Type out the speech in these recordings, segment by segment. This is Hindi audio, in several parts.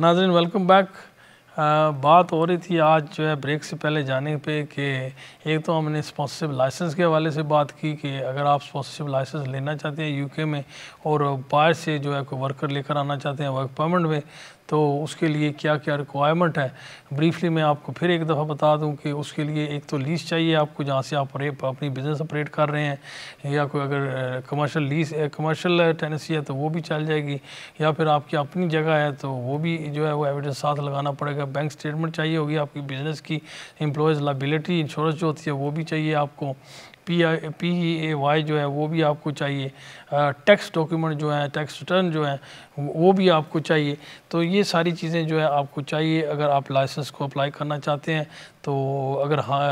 नाजरन वेलकम बैक बात हो रही थी आज जो है ब्रेक से पहले जाने पे कि एक तो हमने स्पॉन्सरशिप लाइसेंस के हवाले से बात की कि अगर आप स्पॉन्सरशिप लाइसेंस लेना चाहते हैं यूके में और बाहर से जो है कोई वर्कर लेकर आना चाहते हैं वर्क परमिट में तो उसके लिए क्या क्या रिक्वायरमेंट है ब्रीफली मैं आपको फिर एक दफ़ा बता दूं कि उसके लिए एक तो लीज चाहिए आपको जहाँ से आप अपनी बिज़नेस ऑपरेट कर रहे हैं या कोई अगर कमर्शियल लीज कमर्शियल टेनेसी है तो वो भी चल जाएगी या फिर आपकी अपनी जगह है तो वो भी जो है वो एविडेंस साथ लगाना पड़ेगा बैंक स्टेटमेंट चाहिए होगी आपकी बिज़नेस की एम्प्लॉयज़ लाइबिलिटी इंश्योरेंस जो होती है वो भी चाहिए आपको P I P E A Y जो है वो भी आपको चाहिए टैक्स डॉक्यूमेंट जो है टैक्स रिटर्न जो है वो भी आपको चाहिए तो ये सारी चीज़ें जो है आपको चाहिए अगर आप लाइसेंस को अप्लाई करना चाहते हैं तो अगर हाँ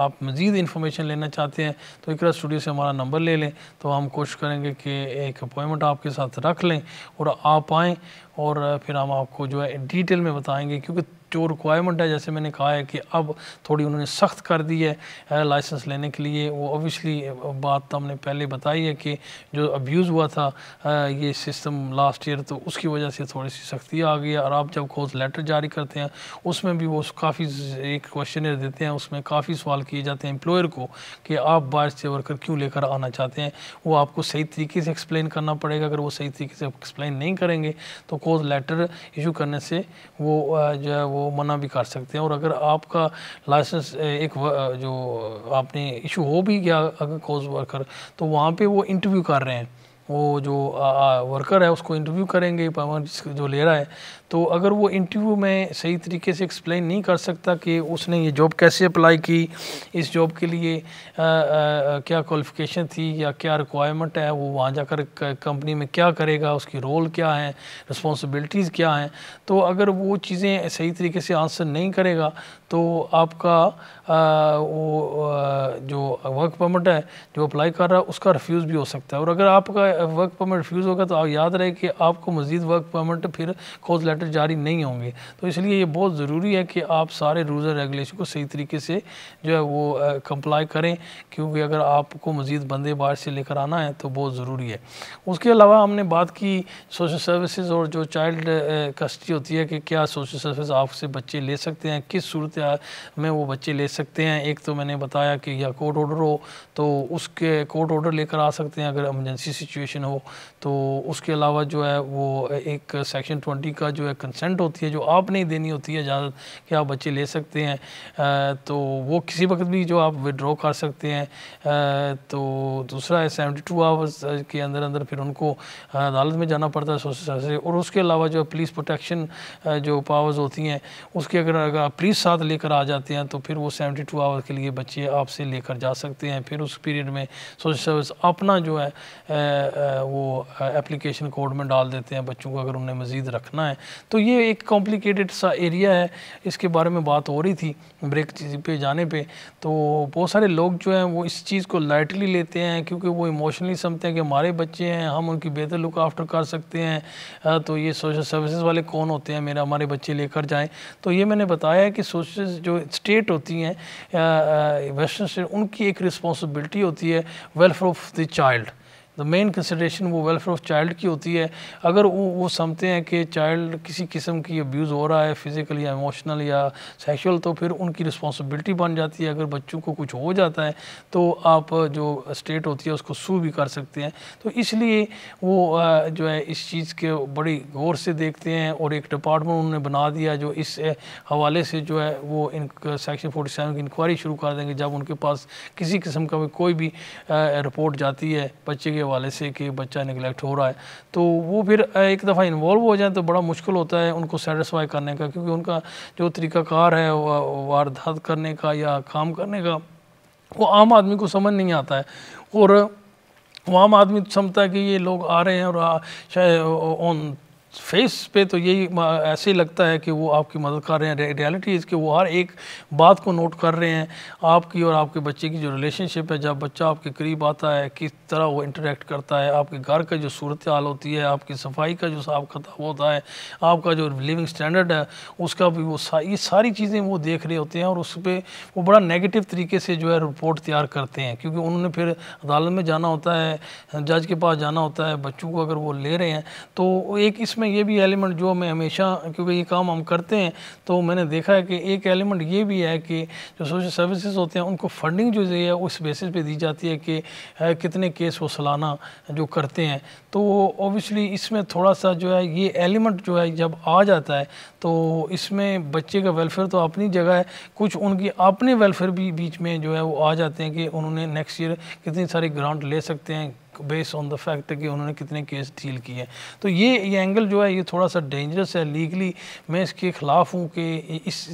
आप मज़ीद इन्फॉर्मेशन लेना चाहते हैं तो इकरा स्टूडियो से हमारा नंबर ले लें तो हम कोशिश करेंगे कि एक अपॉइंटमेंट आपके साथ रख लें और आप आएँ और फिर हम आपको जो है डिटेल में बताएँगे क्योंकि जो रिक्वायरमेंट है जैसे मैंने कहा है कि अब थोड़ी उन्होंने सख्त कर दी है लाइसेंस लेने के लिए वो ऑबियसली बात तो हमने पहले बताई है कि जो अब्यूज़ हुआ था ये सिस्टम लास्ट ईयर तो उसकी वजह से थोड़ी सी सख्ती आ गई है और आप जब खोज लेटर जारी करते हैं उसमें भी वो काफ़ी एक क्वेश्चनर देते हैं उसमें काफ़ी सवाल किए जाते हैं एम्प्लॉयर को कि आप बाहर से वर्कर क्यों लेकर आना चाहते हैं वो आपको सही तरीके से एक्सप्लेन करना पड़ेगा अगर वो सही तरीके से एक्सप्लेन नहीं करेंगे तो कोज लेटर इशू करने से वो जो है वो मना भी कर सकते हैं और अगर आपका लाइसेंस एक जो आपने इशू हो भी गया अगर कोज वर्कर तो वहाँ पर वो इंटरव्यू कर रहे हैं वो जो आ, आ, वर्कर है उसको इंटरव्यू करेंगे जो ले रहा है तो अगर वो इंटरव्यू में सही तरीके से एक्सप्लेन नहीं कर सकता कि उसने ये जॉब कैसे अप्लाई की इस जॉब के लिए आ, आ, क्या क्वालिफिकेशन थी या क्या रिक्वायरमेंट है वो वहाँ जाकर कंपनी में क्या करेगा उसकी रोल क्या है रिस्पॉन्सिबिलिटीज़ क्या हैं तो अगर वो चीज़ें सही तरीके से आंसर नहीं करेगा तो आपका आ, वो आ, जो वर्क परमिट है जो अप्लाई कर रहा है उसका रिफ्यूज़ भी हो सकता है और अगर आपका वर्क परमिट रिफ्यूज़ होगा तो आप याद रहे कि आपको मज़ीद वर्क परमिट फिर कोज लेटर लेटर जारी नहीं होंगे तो इसलिए ये बहुत ज़रूरी है कि आप सारे रूल्स एंड रेगुलेशन को सही तरीके से जो है वो कंप्लाई करें क्योंकि अगर आपको मज़ीद बंदे बाहर से लेकर आना है तो बहुत ज़रूरी है उसके अलावा हमने बात की सोशल सर्विसज़ और जो चाइल्ड कस्टडी होती है कि क्या सोशल सर्विस आपसे बच्चे ले सकते हैं किस सूरत में वो बच्चे ले सकते हैं एक तो मैंने बताया कि या कोर्ट ऑर्डर हो तो उसके कोर्ट ऑर्डर लेकर आ सकते हैं अगर एमरजेंसी सिचुएशन हो तो उसके अलावा जो है वो एक सेक्शन ट्वेंटी का जो है कंसेंट होती है जो आपने ही देनी होती है इजाज़त कि आप बच्चे ले सकते हैं तो वो किसी वक्त भी जो आप विड्रॉ कर सकते हैं तो दूसरा है सेवेंटी टू आवर्स के अंदर अंदर फिर उनको अदालत में जाना पड़ता है सोशल सर्विस और उसके अलावा जो पुलिस प्रोटेक्शन जो पावर्स होती हैं उसके अगर अगर आप पुलिस साथ लेकर आ जाते हैं तो फिर वो सेवेंटी टू आवर्स के लिए बच्चे आपसे लेकर जा सकते हैं फिर उस पीरियड में सोशल सर्विस अपना जो है वो एप्लीकेशन कोड में डाल देते हैं बच्चों को अगर उन्हें मज़ीद रखना है तो ये एक कॉम्प्लिकेटेड सा एरिया है इसके बारे में बात हो रही थी ब्रेक पे जाने पे तो बहुत सारे लोग जो हैं वो इस चीज़ को लाइटली लेते हैं क्योंकि वो इमोशनली समझते हैं कि हमारे बच्चे हैं हम उनकी बेहतर लुक आफ्टर कर सकते हैं तो ये सोशल सर्विसेज वाले कौन होते हैं मेरा हमारे बच्चे लेकर जाएँ तो ये मैंने बताया है कि सोशल जो स्टेट होती हैं वेस्टर्न स्टेट उनकी एक रिस्पॉन्सिबिलिटी होती है welfare of the child the main consideration वो वेलफेयर ऑफ चाइल्ड की होती है अगर वो वो समझते हैं कि चाइल्ड किसी किस्म की अब्यूज़ हो रहा है फिज़िकल या इमोशनल या सेक्शुअल तो फिर उनकी रिस्पॉन्सिबिलिटी बन जाती है अगर बच्चों को कुछ हो जाता है तो आप जो स्टेट होती है उसको सू भी कर सकते हैं तो इसलिए वो जो है इस चीज़ के बड़ी गौर से देखते हैं और एक डिपार्टमेंट उन्होंने बना दिया जो इस हवाले से जो है वो इन सेक्शन फोर्टी सेवन की इंक्वायरी शुरू कर देंगे जब उनके पास किसी किस्म का कोई भी रिपोर्ट जाती है बच्चे के हवाले से कि बच्चा निगलेक्ट हो रहा है तो वो फिर एक दफ़ा इन्वॉल्व हो जाए तो बड़ा मुश्किल होता है उनको सेटिसफाई करने का क्योंकि उनका जो तरीक़ाकार है वारदात करने का या काम करने का वो आम आदमी को समझ नहीं आता है और वो आम आदमी समझता है कि ये लोग आ रहे हैं और शायद ऑन फेस पे तो यही ऐसे ही लगता है कि वो आपकी मदद कर रहे हैं रियलिटी इसके वो हर एक बात को नोट कर रहे हैं आपकी और आपके बच्चे की जो रिलेशनशिप है जब बच्चा आपके करीब आता है किस तरह वो इंटरेक्ट करता है आपके घर का जो सूरत हाल होती है आपकी सफाई का जो साफ खताब होता है आपका जो लिविंग स्टैंडर्ड है उसका भी वो सा, ये सारी चीज़ें वो देख रहे होते हैं और उस पर वो बड़ा नेगेटिव तरीके से जो है रिपोर्ट तैयार करते हैं क्योंकि उन्होंने फिर अदालत में जाना होता है जज के पास जाना होता है बच्चों को अगर वो ले रहे हैं तो एक इस इसमें ये भी एलिमेंट जो मैं हमेशा क्योंकि ये काम हम करते हैं तो मैंने देखा है कि एक एलिमेंट ये भी है कि जो सोशल सर्विसेज होते हैं उनको फंडिंग जो है उस बेसिस पे दी जाती है कि कितने केस वो सलाना जो करते हैं तो ओबियसली इसमें थोड़ा सा जो है ये एलिमेंट जो है जब आ जाता है तो इसमें बच्चे का वेलफेयर तो अपनी जगह है कुछ उनकी अपने वेलफेयर भी बीच में जो है वो आ जाते हैं कि उन्होंने नेक्स्ट ईयर कितनी सारी ग्रांट ले सकते हैं बेस ऑन द फैक्ट कि उन्होंने कितने केस डील किए हैं तो ये ये एंगल जो है ये थोड़ा सा डेंजरस है लीगली मैं इसके ख़िलाफ़ हूँ कि इस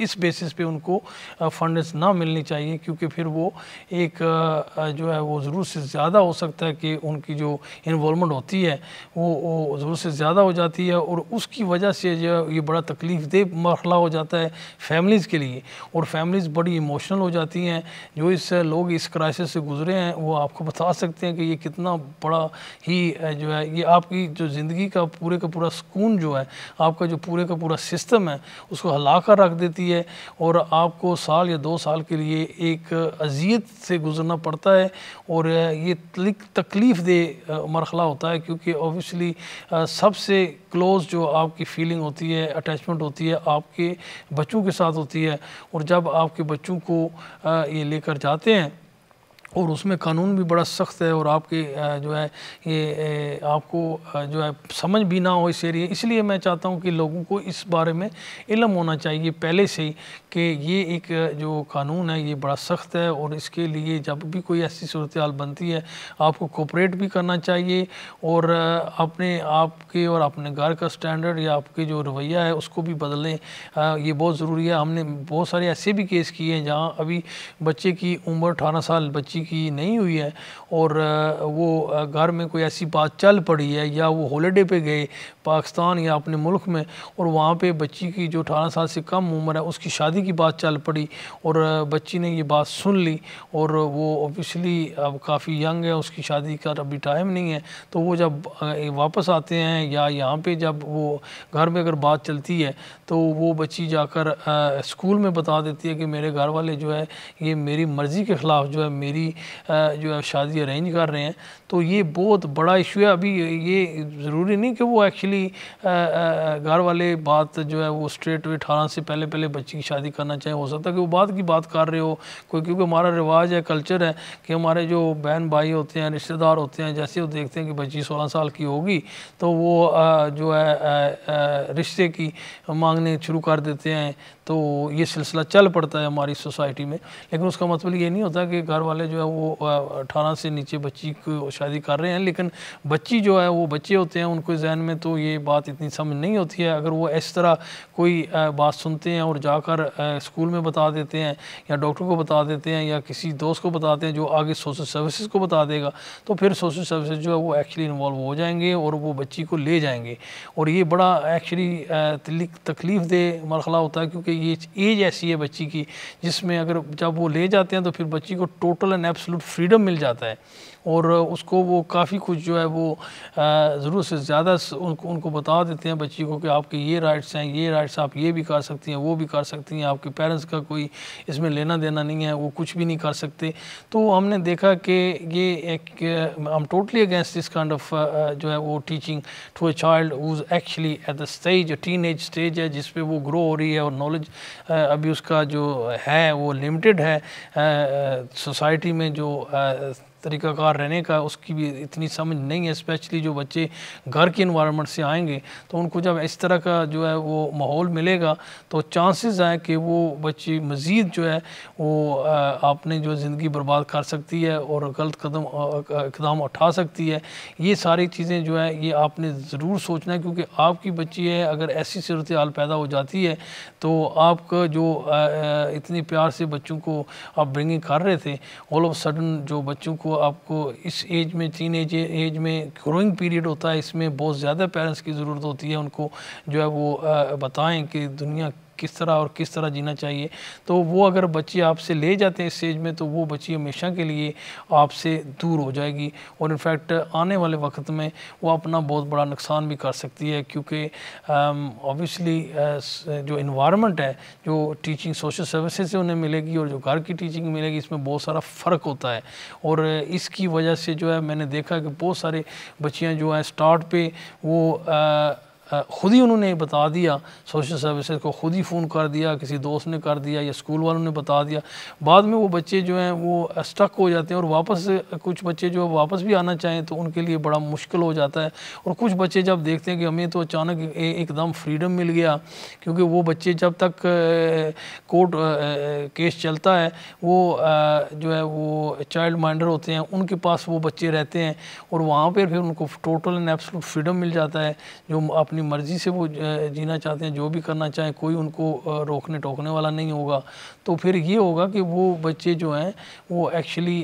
इस बेसिस पे उनको फंड्स ना मिलनी चाहिए क्योंकि फिर वो एक जो है वो ज़रूर से ज़्यादा हो सकता है कि उनकी जो इन्वॉलमेंट होती है वो, वो ज़रूर से ज़्यादा हो जाती है और उसकी वजह से जो ये बड़ा तकलीफ दे मरला हो जाता है फैमिलीज़ के लिए और फैमिलीज़ बड़ी इमोशनल हो जाती हैं जो इस लोग इस क्राइसिस से गुजरे हैं वो आपको बता सकते हैं कि ये कितना बड़ा ही जो है ये आपकी जो ज़िंदगी का पूरे का पूरा सुकून जो है आपका जो पूरे का पूरा सिस्टम है उसको कर रख देती जाती है और आपको साल या दो साल के लिए एक अजियत से गुजरना पड़ता है और ये तकलीफ़ दे मरखला होता है क्योंकि ओबियसली सबसे क्लोज़ जो आपकी फीलिंग होती है अटैचमेंट होती है आपके बच्चों के साथ होती है और जब आपके बच्चों को ये लेकर जाते हैं और उसमें कानून भी बड़ा सख्त है और आपके जो है ये आपको जो है समझ भी ना हो इस एरिए इसलिए मैं चाहता हूँ कि लोगों को इस बारे में इलम होना चाहिए पहले से ही कि ये एक जो कानून है ये बड़ा सख्त है और इसके लिए जब भी कोई ऐसी सूरत हाल बनती है आपको कोपरेट भी करना चाहिए और अपने आपके और अपने घर का स्टैंडर्ड या आपके जो रवैया है उसको भी बदलें ये बहुत ज़रूरी है हमने बहुत सारे ऐसे भी केस किए हैं जहाँ अभी बच्चे की उम्र अठारह साल बच्ची किसी की नहीं हुई है और वो घर में कोई ऐसी बात चल पड़ी है या वो हॉलीडे पे गए पाकिस्तान या अपने मुल्क में और वहाँ पे बच्ची की जो अठारह साल से कम उम्र है उसकी शादी की बात चल पड़ी और बच्ची ने ये बात सुन ली और वो ऑबियसली अब काफ़ी यंग है उसकी शादी का अभी टाइम नहीं है तो वो जब वापस आते हैं या यहाँ पर जब वो घर में अगर बात चलती है तो वो बच्ची जाकर स्कूल में बता देती है कि मेरे घर वाले जो है ये मेरी मर्ज़ी के ख़िलाफ़ जो है मेरी जो है शादी अरेंज कर रहे हैं तो ये बहुत बड़ा इशू है अभी ये ज़रूरी नहीं कि वो एक्चुअली घर वाले बात जो है वो स्ट्रेट वे अठारह से पहले पहले बच्ची की शादी करना चाहे हो सकता है कि वो बाद की बात कर रहे हो कोई क्योंकि हमारा रिवाज है कल्चर है कि हमारे जो बहन भाई होते हैं रिश्तेदार होते हैं जैसे वो देखते हैं कि बच्ची सोलह साल की होगी तो वो जो है रिश्ते की मांगने शुरू कर देते हैं तो ये सिलसिला चल पड़ता है हमारी सोसाइटी में लेकिन उसका मतलब ये नहीं होता कि घर वाले जो है वो अठारह से नीचे बच्ची को शादी कर रहे हैं लेकिन बच्ची जो है वो बच्चे होते हैं उनको जहन में तो ये बात इतनी समझ नहीं होती है अगर वो इस तरह कोई बात सुनते हैं और जाकर स्कूल में बता देते हैं या डॉक्टर को बता देते हैं या किसी दोस्त को बताते हैं जो आगे सोशल सर्विसेज को बता देगा तो फिर सोशल सर्विसेज जो है वो एक्चुअली इन्वॉल्व हो जाएंगे और वो बच्ची को ले जाएंगे और ये बड़ा एक्चुअली तकलीफ़ दे मरखला होता है क्योंकि ये एज ऐसी है बच्ची की जिसमें अगर जब वो ले जाते हैं तो फिर बच्ची को टोटल एंड एब्सोलूट फ्रीडम मिल जाता है और उसको वो काफ़ी कुछ जो है वो जरूर से ज़्यादा उनको उनको बता देते हैं बच्ची को कि आपके ये राइट्स हैं ये राइट्स आप ये भी कर सकती हैं वो भी कर सकती हैं आपके पेरेंट्स का कोई इसमें लेना देना नहीं है वो कुछ भी नहीं कर सकते तो हमने देखा कि ये एक हम totally against this kind of जो है वो teaching to a child whose actually at the stage teen age stage है जिसपे वो ग्रो हो रही है और नॉलेज अभी उसका जो है वो लिमिटेड है सोसाइटी में जो तरीक़ाकार रहने का उसकी भी इतनी समझ नहीं है स्पेशली जो बच्चे घर के इन्वायरमेंट से आएंगे तो उनको जब इस तरह का जो है वो माहौल मिलेगा तो चांसेस हैं कि वो बच्चे मज़ीद जो है वो आपने जो ज़िंदगी बर्बाद कर सकती है और गलत कदम इकदाम उठा सकती है ये सारी चीज़ें जो है ये आपने ज़रूर सोचना है क्योंकि आपकी बच्ची है अगर ऐसी सूरत हाल पैदा हो जाती है तो आपका जो इतने प्यार से बच्चों को आप ब्रिंगिंग कर रहे थे ऑल ऑफ सडन जो बच्चों को वो आपको इस एज में तीन एज एज में ग्रोइंग पीरियड होता है इसमें बहुत ज़्यादा पेरेंट्स की ज़रूरत होती है उनको जो है वो बताएं कि दुनिया किस तरह और किस तरह जीना चाहिए तो वो अगर बच्चे आपसे ले जाते हैं स्टेज में तो वो बच्ची हमेशा के लिए आपसे दूर हो जाएगी और इनफैक्ट आने वाले वक्त में वो अपना बहुत बड़ा नुकसान भी कर सकती है क्योंकि ऑब्वियसली जो इन्वायरमेंट है जो टीचिंग सोशल सर्विसेज से उन्हें मिलेगी और जो घर की टीचिंग मिलेगी इसमें बहुत सारा फ़र्क होता है और इसकी वजह से जो है मैंने देखा कि बहुत सारे बच्चियाँ जो हैं स्टार्ट पे वो आ, ख़ुद ही उन्होंने बता दिया सोशल सर्विसेज को ख़ुद ही फ़ोन कर दिया किसी दोस्त ने कर दिया या स्कूल वालों ने बता दिया बाद में वो बच्चे जो हैं वो स्टक हो जाते हैं और वापस कुछ बच्चे जो वापस भी आना चाहें तो उनके लिए बड़ा मुश्किल हो जाता है और कुछ बच्चे जब देखते हैं कि हमें तो अचानक एकदम फ्रीडम मिल गया क्योंकि वो बच्चे जब तक कोर्ट केस चलता है वो जो है वो चाइल्ड माइंडर होते हैं उनके पास वो बच्चे रहते हैं और वहाँ पर फिर उनको टोटल एंड एब्सलूट फ्रीडम मिल जाता है जो अपनी अपनी मर्ज़ी से वो जीना चाहते हैं जो भी करना चाहें कोई उनको रोकने टोकने वाला नहीं होगा तो फिर ये होगा कि वो बच्चे जो हैं वो एक्चुअली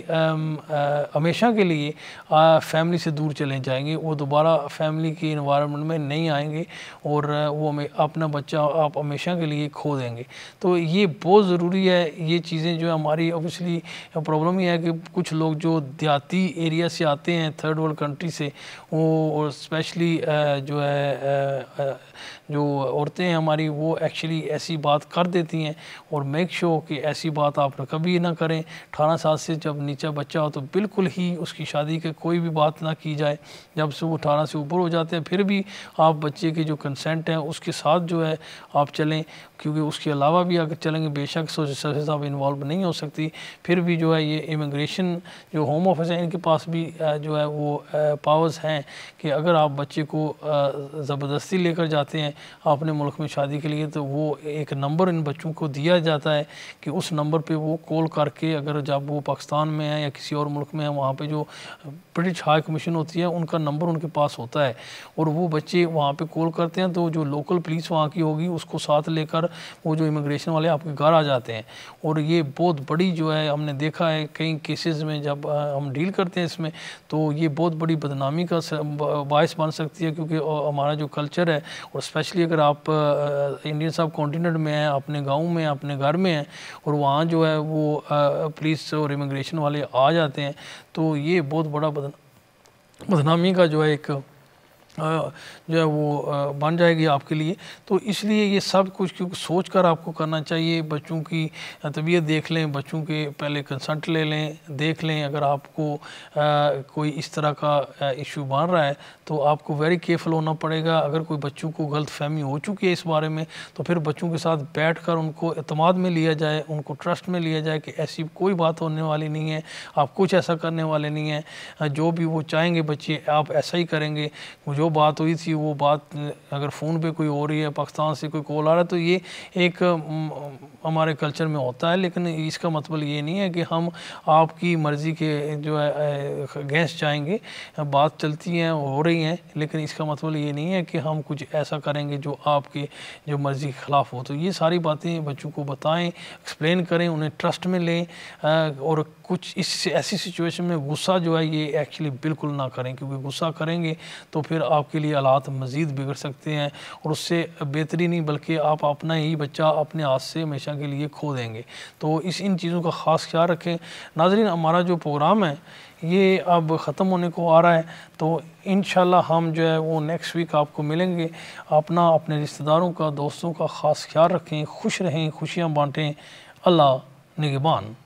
हमेशा के लिए फैमिली से दूर चले जाएंगे वो दोबारा फैमिली के इन्वायरमेंट में नहीं आएंगे और वो अपना बच्चा आप हमेशा के लिए खो देंगे तो ये बहुत ज़रूरी है ये चीज़ें जो है हमारी ऑब्वियसली प्रॉब्लम ये है कि कुछ लोग जो देहाती एरिया से आते हैं थर्ड वर्ल्ड कंट्री से वो स्पेशली जो है जो औरतें हैं हमारी वो एक्चुअली ऐसी बात कर देती हैं और मेक श्योर sure कि ऐसी बात आप कभी ना करें अठारह साल से जब नीचा बच्चा हो तो बिल्कुल ही उसकी शादी के कोई भी बात ना की जाए जब से वो अठारह से ऊपर हो जाते हैं फिर भी आप बच्चे के जो कंसेंट हैं उसके साथ जो है आप चलें क्योंकि उसके अलावा भी अगर चलेंगे बेशक सोशल सर्विस आप इन्वॉल्व नहीं हो सकती फिर भी जो है ये इमिग्रेशन जो होम ऑफिस है इनके पास भी जो है वो पावर्स हैं कि अगर आप बच्चे को जब ज़बरदस्ती लेकर जाते हैं अपने मुल्क में शादी के लिए तो वो एक नंबर इन बच्चों को दिया जाता है कि उस नंबर पे वो कॉल करके अगर जब वो पाकिस्तान में है या किसी और मुल्क में है वहाँ पे जो ब्रिटिश हाई कमीशन होती है उनका नंबर उनके पास होता है और वो बच्चे वहाँ पर कॉल करते हैं तो जो लोकल पुलिस वहाँ की होगी उसको साथ लेकर वो जो इमिग्रेशन वाले आपके घर आ जाते हैं और ये बहुत बड़ी जो है हमने देखा है कई केसेस में जब हम डील करते हैं इसमें तो ये बहुत बड़ी बदनामी का बायस बन सकती है क्योंकि हमारा जो कल्चर है और स्पेशली अगर आप इंडियन सब कॉन्टीनेंट में हैं अपने गाँव में अपने घर में हैं और वहाँ जो है वो पुलिस और इमिग्रेशन वाले आ जाते हैं तो ये बहुत बड़ा बदनामी का जो है एक जो है वो बन जाएगी आपके लिए तो इसलिए ये सब कुछ क्योंकि सोच कर आपको करना चाहिए बच्चों की तबीयत देख लें बच्चों के पहले कंसल्ट ले लें देख लें अगर आपको आ, कोई इस तरह का इशू बन रहा है तो आपको वेरी केयरफुल होना पड़ेगा अगर कोई बच्चों को गलत फहमी हो चुकी है इस बारे में तो फिर बच्चों के साथ बैठ कर उनको अतमाद में लिया जाए उनको ट्रस्ट में लिया जाए कि ऐसी कोई बात होने वाली नहीं है आप कुछ ऐसा करने वाले नहीं हैं जो भी वो चाहेंगे बच्चे आप ऐसा ही करेंगे जो बात हुई थी वो बात अगर फ़ोन पे कोई हो रही है पाकिस्तान से कोई कॉल आ रहा है तो ये एक हमारे कल्चर में होता है लेकिन इसका मतलब ये नहीं है कि हम आपकी मर्ज़ी के जो है गैस जाएंगे बात चलती हैं हो रही हैं लेकिन इसका मतलब ये नहीं है कि हम कुछ ऐसा करेंगे जो आपके जो मर्ज़ी के ख़िलाफ़ हो तो ये सारी बातें बच्चों को बताएँ एक्सप्लेन करें उन्हें ट्रस्ट में लें और कुछ इस ऐसी सिचुएशन में गुस्सा जो है ये एक्चुअली बिल्कुल ना करें क्योंकि गुस्सा करेंगे तो फिर आप आपके लिए हालात मज़ीद बिगड़ सकते हैं और उससे बेहतरी नहीं बल्कि आप अपना ही बच्चा अपने हाथ से हमेशा के लिए खो देंगे तो इस इन चीज़ों का ख़ास ख्याल रखें नाजरीन हमारा जो प्रोग्राम है ये अब ख़त्म होने को आ रहा है तो इन हम जो है वो नेक्स्ट वीक आपको मिलेंगे अपना अपने रिश्तेदारों का दोस्तों का ख़ास ख्याल रखें खुश रहें खुशियाँ बाँटें अल्लाह निगबान